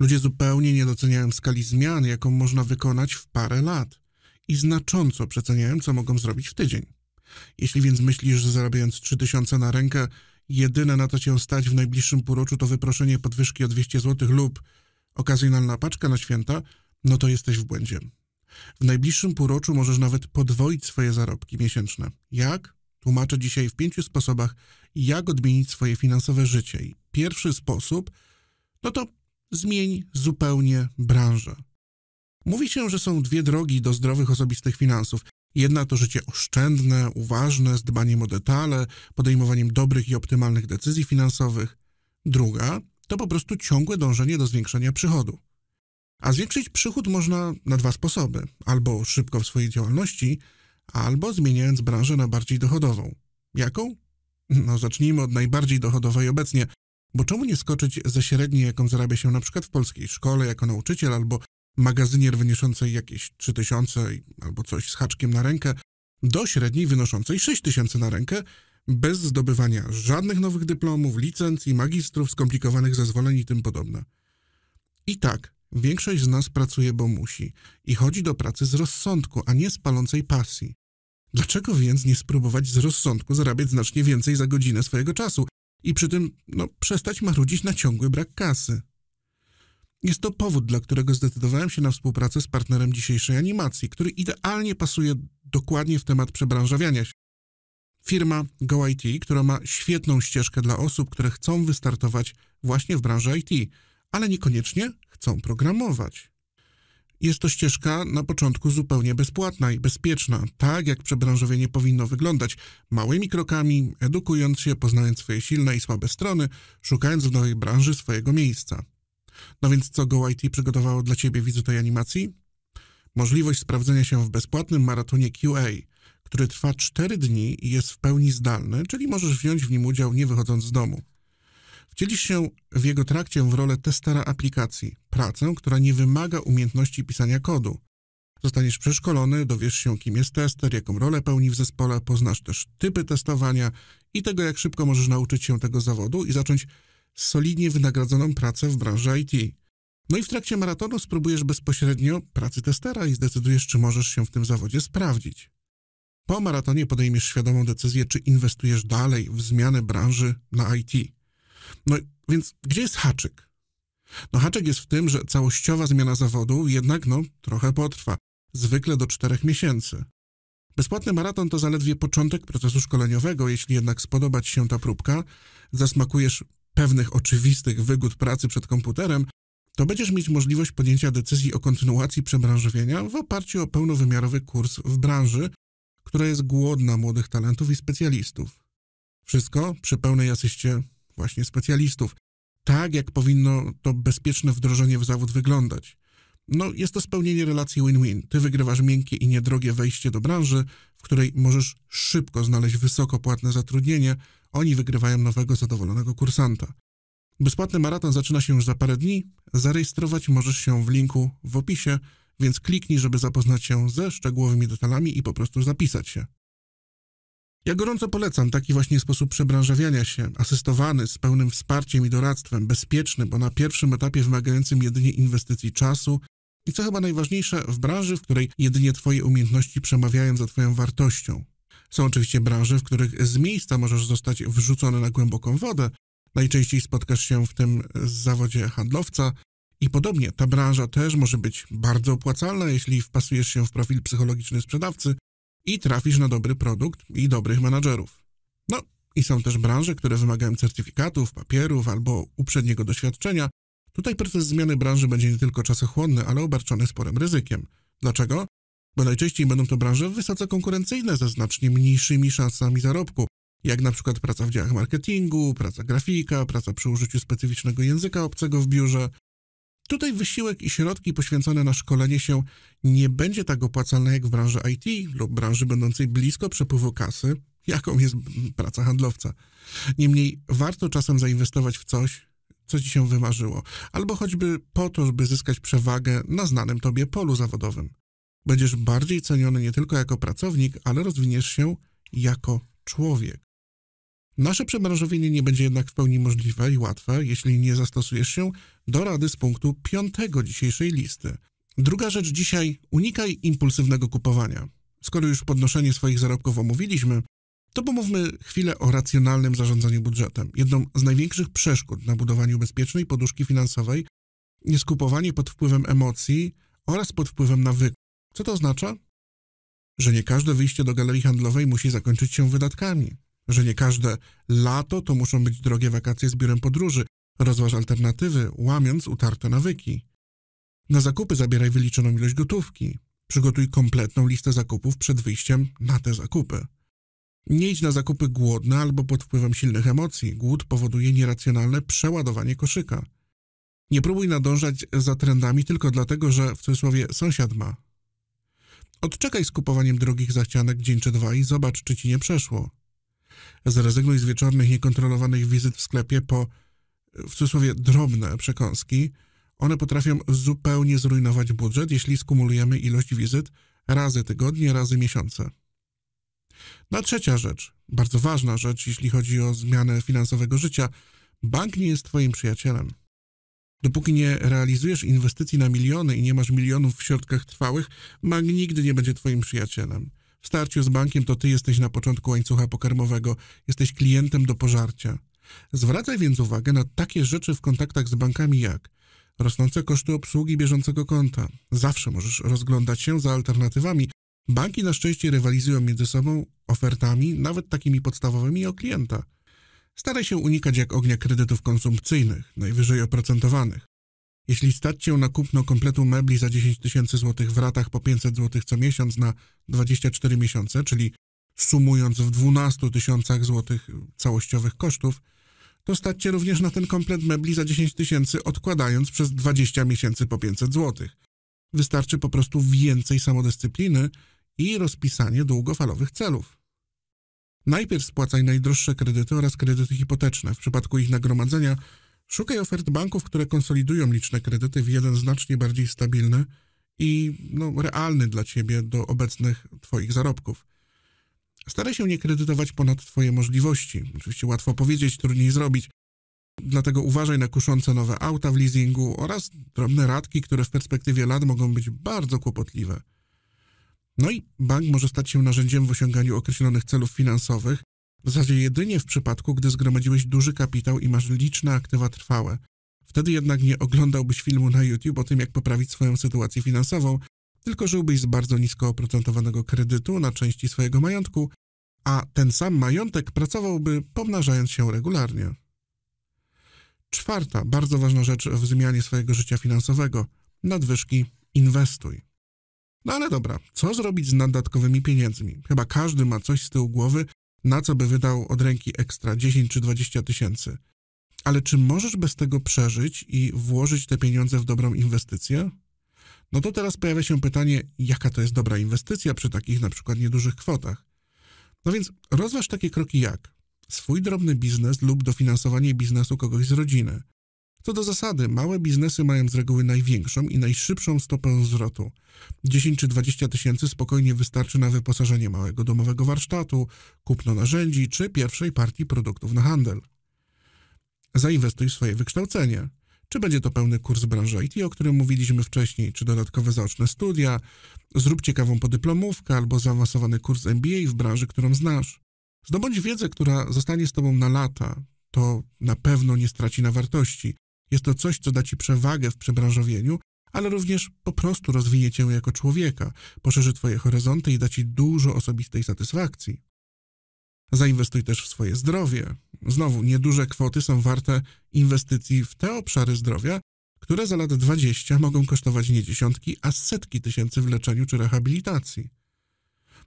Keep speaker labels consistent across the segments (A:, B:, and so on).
A: Ludzie zupełnie nie doceniają skali zmian, jaką można wykonać w parę lat i znacząco przeceniają, co mogą zrobić w tydzień. Jeśli więc myślisz, że zarabiając 3000 na rękę, jedyne na to cię stać w najbliższym półroczu to wyproszenie podwyżki o 200 zł lub okazjonalna paczka na święta, no to jesteś w błędzie. W najbliższym półroczu możesz nawet podwoić swoje zarobki miesięczne. Jak? Tłumaczę dzisiaj w pięciu sposobach, jak odmienić swoje finansowe życie. I pierwszy sposób, no to zmień zupełnie branżę. Mówi się, że są dwie drogi do zdrowych osobistych finansów. Jedna to życie oszczędne, uważne, z dbaniem o detale, podejmowaniem dobrych i optymalnych decyzji finansowych. Druga to po prostu ciągłe dążenie do zwiększenia przychodu. A zwiększyć przychód można na dwa sposoby: albo szybko w swojej działalności, albo zmieniając branżę na bardziej dochodową. Jaką? No, zacznijmy od najbardziej dochodowej obecnie, bo czemu nie skoczyć ze średniej, jaką zarabia się na przykład w polskiej szkole jako nauczyciel albo magazynier wynoszącej jakieś 3000 albo coś z haczkiem na rękę, do średniej wynoszącej 6000 na rękę, bez zdobywania żadnych nowych dyplomów, licencji, magistrów, skomplikowanych zezwoleń i tym podobne. I tak, większość z nas pracuje, bo musi i chodzi do pracy z rozsądku, a nie z palącej pasji. Dlaczego więc nie spróbować z rozsądku zarabiać znacznie więcej za godzinę swojego czasu, i przy tym no, przestać marudzić na ciągły brak kasy. Jest to powód, dla którego zdecydowałem się na współpracę z partnerem dzisiejszej animacji, który idealnie pasuje dokładnie w temat przebranżawiania się. Firma GoIT, która ma świetną ścieżkę dla osób, które chcą wystartować właśnie w branży IT, ale niekoniecznie chcą programować. Jest to ścieżka na początku zupełnie bezpłatna i bezpieczna, tak jak przebranżowienie powinno wyglądać, małymi krokami, edukując się, poznając swoje silne i słabe strony, szukając w nowej branży swojego miejsca. No więc co Go y przygotowało dla Ciebie widzu tej animacji? Możliwość sprawdzenia się w bezpłatnym maratonie QA, który trwa 4 dni i jest w pełni zdalny, czyli możesz wziąć w nim udział nie wychodząc z domu. Wcielisz się w jego trakcie w rolę testera aplikacji, pracę, która nie wymaga umiejętności pisania kodu. Zostaniesz przeszkolony, dowiesz się, kim jest tester, jaką rolę pełni w zespole, poznasz też typy testowania i tego, jak szybko możesz nauczyć się tego zawodu i zacząć solidnie wynagradzoną pracę w branży IT. No i w trakcie maratonu spróbujesz bezpośrednio pracy testera i zdecydujesz, czy możesz się w tym zawodzie sprawdzić. Po maratonie podejmiesz świadomą decyzję, czy inwestujesz dalej w zmianę branży na IT. No więc gdzie jest haczyk? No haczyk jest w tym, że całościowa zmiana zawodu jednak no trochę potrwa, zwykle do czterech miesięcy. Bezpłatny maraton to zaledwie początek procesu szkoleniowego, jeśli jednak spodoba Ci się ta próbka, zasmakujesz pewnych oczywistych wygód pracy przed komputerem, to będziesz mieć możliwość podjęcia decyzji o kontynuacji przebranżowienia w oparciu o pełnowymiarowy kurs w branży, która jest głodna młodych talentów i specjalistów. Wszystko przy pełnej asyście właśnie specjalistów, tak jak powinno to bezpieczne wdrożenie w zawód wyglądać. No, jest to spełnienie relacji win-win. Ty wygrywasz miękkie i niedrogie wejście do branży, w której możesz szybko znaleźć wysoko płatne zatrudnienie, oni wygrywają nowego, zadowolonego kursanta. Bezpłatny maraton zaczyna się już za parę dni. Zarejestrować możesz się w linku w opisie, więc kliknij, żeby zapoznać się ze szczegółowymi detalami i po prostu zapisać się. Ja gorąco polecam taki właśnie sposób przebranżawiania się, asystowany z pełnym wsparciem i doradztwem, bezpieczny, bo na pierwszym etapie wymagającym jedynie inwestycji czasu i co chyba najważniejsze, w branży, w której jedynie Twoje umiejętności przemawiają za Twoją wartością. Są oczywiście branże, w których z miejsca możesz zostać wrzucony na głęboką wodę. Najczęściej spotkasz się w tym z zawodzie handlowca, i podobnie, ta branża też może być bardzo opłacalna, jeśli wpasujesz się w profil psychologiczny sprzedawcy, i trafisz na dobry produkt i dobrych menadżerów. No i są też branże, które wymagają certyfikatów, papierów albo uprzedniego doświadczenia. Tutaj proces zmiany branży będzie nie tylko czasochłonny, ale obarczony sporym ryzykiem. Dlaczego? Bo najczęściej będą to branże wysoce konkurencyjne ze znacznie mniejszymi szansami zarobku, jak na przykład praca w działach marketingu, praca grafika, praca przy użyciu specyficznego języka obcego w biurze, Tutaj wysiłek i środki poświęcone na szkolenie się nie będzie tak opłacalne jak w branży IT lub branży będącej blisko przepływu kasy, jaką jest praca handlowca. Niemniej warto czasem zainwestować w coś, co ci się wymarzyło, albo choćby po to, żeby zyskać przewagę na znanym tobie polu zawodowym. Będziesz bardziej ceniony nie tylko jako pracownik, ale rozwiniesz się jako człowiek. Nasze przebranżowienie nie będzie jednak w pełni możliwe i łatwe, jeśli nie zastosujesz się do rady z punktu piątego dzisiejszej listy. Druga rzecz dzisiaj, unikaj impulsywnego kupowania. Skoro już podnoszenie swoich zarobków omówiliśmy, to pomówmy chwilę o racjonalnym zarządzaniu budżetem. Jedną z największych przeszkód na budowaniu bezpiecznej poduszki finansowej jest kupowanie pod wpływem emocji oraz pod wpływem nawyku. Co to oznacza? Że nie każde wyjście do galerii handlowej musi zakończyć się wydatkami że nie każde lato to muszą być drogie wakacje z biurem podróży. Rozważ alternatywy, łamiąc utarte nawyki. Na zakupy zabieraj wyliczoną ilość gotówki. Przygotuj kompletną listę zakupów przed wyjściem na te zakupy. Nie idź na zakupy głodne albo pod wpływem silnych emocji. Głód powoduje nieracjonalne przeładowanie koszyka. Nie próbuj nadążać za trendami tylko dlatego, że w cudzysłowie sąsiad ma. Odczekaj z kupowaniem drogich zachcianek dzień czy dwa i zobacz, czy ci nie przeszło. Zrezygnuj z wieczornych, niekontrolowanych wizyt w sklepie po, w cudzysłowie, drobne przekąski. One potrafią zupełnie zrujnować budżet, jeśli skumulujemy ilość wizyt razy tygodnie, razy miesiące. No trzecią trzecia rzecz, bardzo ważna rzecz, jeśli chodzi o zmianę finansowego życia. Bank nie jest twoim przyjacielem. Dopóki nie realizujesz inwestycji na miliony i nie masz milionów w środkach trwałych, bank nigdy nie będzie twoim przyjacielem w starciu z bankiem to ty jesteś na początku łańcucha pokarmowego, jesteś klientem do pożarcia. Zwracaj więc uwagę na takie rzeczy w kontaktach z bankami jak rosnące koszty obsługi bieżącego konta. Zawsze możesz rozglądać się za alternatywami. Banki na szczęście rywalizują między sobą ofertami, nawet takimi podstawowymi o klienta. Staraj się unikać jak ognia kredytów konsumpcyjnych, najwyżej oprocentowanych. Jeśli stać cię na kupno kompletu mebli za 10 tysięcy złotych w ratach po 500 złotych co miesiąc na 24 miesiące, czyli sumując w 12 tysiącach złotych całościowych kosztów, to stać cię również na ten komplet mebli za 10 tysięcy odkładając przez 20 miesięcy po 500 złotych. Wystarczy po prostu więcej samodyscypliny i rozpisanie długofalowych celów. Najpierw spłacaj najdroższe kredyty oraz kredyty hipoteczne. W przypadku ich nagromadzenia Szukaj ofert banków, które konsolidują liczne kredyty w jeden znacznie bardziej stabilny i no, realny dla ciebie do obecnych twoich zarobków. Staraj się nie kredytować ponad twoje możliwości. Oczywiście łatwo powiedzieć, trudniej zrobić. Dlatego uważaj na kuszące nowe auta w leasingu oraz drobne ratki, które w perspektywie lat mogą być bardzo kłopotliwe. No i bank może stać się narzędziem w osiąganiu określonych celów finansowych, w zasadzie jedynie w przypadku, gdy zgromadziłeś duży kapitał i masz liczne aktywa trwałe. Wtedy jednak nie oglądałbyś filmu na YouTube o tym, jak poprawić swoją sytuację finansową, tylko żyłbyś z bardzo nisko oprocentowanego kredytu na części swojego majątku, a ten sam majątek pracowałby pomnażając się regularnie. Czwarta bardzo ważna rzecz w zmianie swojego życia finansowego nadwyżki inwestuj. No ale dobra, co zrobić z naddatkowymi pieniędzmi? Chyba każdy ma coś z tyłu głowy, na co by wydał od ręki ekstra 10 czy 20 tysięcy. Ale czy możesz bez tego przeżyć i włożyć te pieniądze w dobrą inwestycję? No to teraz pojawia się pytanie, jaka to jest dobra inwestycja przy takich na przykład niedużych kwotach. No więc rozważ takie kroki jak swój drobny biznes lub dofinansowanie biznesu kogoś z rodziny, co do zasady, małe biznesy mają z reguły największą i najszybszą stopę zwrotu. 10 czy 20 tysięcy spokojnie wystarczy na wyposażenie małego domowego warsztatu, kupno narzędzi czy pierwszej partii produktów na handel. Zainwestuj w swoje wykształcenie. Czy będzie to pełny kurs branży IT, o którym mówiliśmy wcześniej, czy dodatkowe zaoczne studia, zrób ciekawą podyplomówkę albo zaawansowany kurs MBA w branży, którą znasz. Zdobądź wiedzę, która zostanie z Tobą na lata, to na pewno nie straci na wartości, jest to coś, co da ci przewagę w przebranżowieniu, ale również po prostu rozwinie cię jako człowieka, poszerzy twoje horyzonty i da ci dużo osobistej satysfakcji. Zainwestuj też w swoje zdrowie. Znowu, nieduże kwoty są warte inwestycji w te obszary zdrowia, które za lat 20 mogą kosztować nie dziesiątki, a setki tysięcy w leczeniu czy rehabilitacji.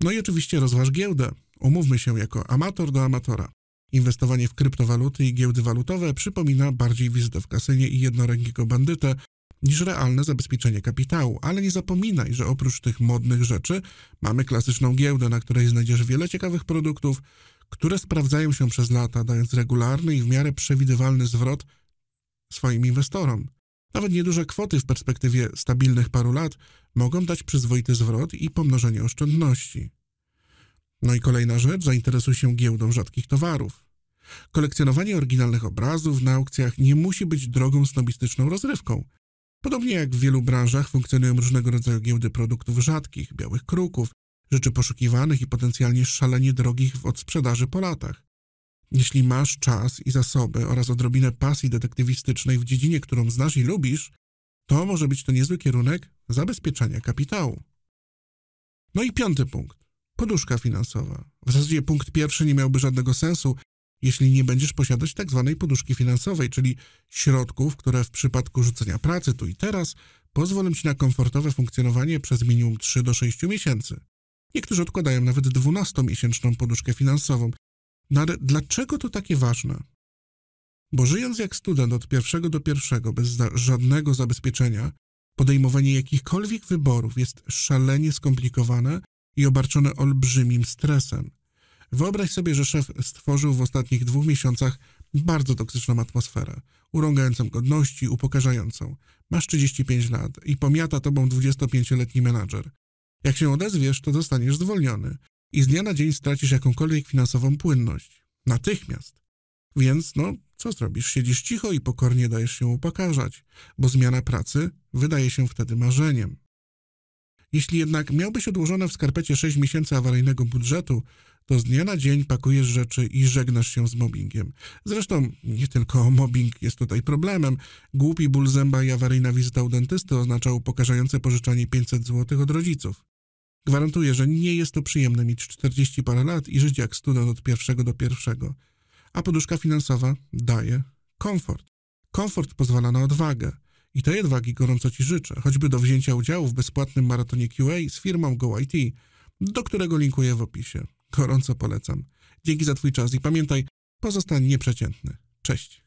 A: No i oczywiście rozważ giełdę. Umówmy się jako amator do amatora. Inwestowanie w kryptowaluty i giełdy walutowe przypomina bardziej wizytę w kasynie i jednorękiego bandytę niż realne zabezpieczenie kapitału. Ale nie zapominaj, że oprócz tych modnych rzeczy mamy klasyczną giełdę, na której znajdziesz wiele ciekawych produktów, które sprawdzają się przez lata, dając regularny i w miarę przewidywalny zwrot swoim inwestorom. Nawet nieduże kwoty w perspektywie stabilnych paru lat mogą dać przyzwoity zwrot i pomnożenie oszczędności. No i kolejna rzecz, zainteresuj się giełdą rzadkich towarów. Kolekcjonowanie oryginalnych obrazów na aukcjach nie musi być drogą snobistyczną rozrywką. Podobnie jak w wielu branżach funkcjonują różnego rodzaju giełdy produktów rzadkich, białych kruków, rzeczy poszukiwanych i potencjalnie szalenie drogich w odsprzedaży po latach. Jeśli masz czas i zasoby oraz odrobinę pasji detektywistycznej w dziedzinie, którą znasz i lubisz, to może być to niezły kierunek zabezpieczania kapitału. No i piąty punkt. Poduszka finansowa. W zasadzie punkt pierwszy nie miałby żadnego sensu, jeśli nie będziesz posiadać tak zwanej poduszki finansowej, czyli środków, które w przypadku rzucenia pracy tu i teraz pozwolą ci na komfortowe funkcjonowanie przez minimum 3 do 6 miesięcy. Niektórzy odkładają nawet 12-miesięczną poduszkę finansową. No ale dlaczego to takie ważne? Bo żyjąc jak student od pierwszego do pierwszego, bez żadnego zabezpieczenia, podejmowanie jakichkolwiek wyborów jest szalenie skomplikowane i obarczone olbrzymim stresem. Wyobraź sobie, że szef stworzył w ostatnich dwóch miesiącach bardzo toksyczną atmosferę, urągającą godności, upokarzającą. Masz 35 lat i pomiata tobą 25-letni menadżer. Jak się odezwiesz, to zostaniesz zwolniony i z dnia na dzień stracisz jakąkolwiek finansową płynność. Natychmiast. Więc no, co zrobisz? Siedzisz cicho i pokornie dajesz się upokarzać, bo zmiana pracy wydaje się wtedy marzeniem. Jeśli jednak miałbyś odłożone w skarpecie 6 miesięcy awaryjnego budżetu, to z dnia na dzień pakujesz rzeczy i żegnasz się z mobbingiem. Zresztą nie tylko mobbing jest tutaj problemem. Głupi ból zęba i awaryjna wizyta u dentysty oznaczał pokażające pożyczanie 500 zł od rodziców. Gwarantuję, że nie jest to przyjemne mieć 40 parę lat i żyć jak student od pierwszego do pierwszego. A poduszka finansowa daje komfort. Komfort pozwala na odwagę. I tej odwagi gorąco Ci życzę, choćby do wzięcia udziału w bezpłatnym maratonie QA z firmą GoIT, do którego linkuję w opisie. Gorąco polecam. Dzięki za Twój czas i pamiętaj, pozostań nieprzeciętny. Cześć.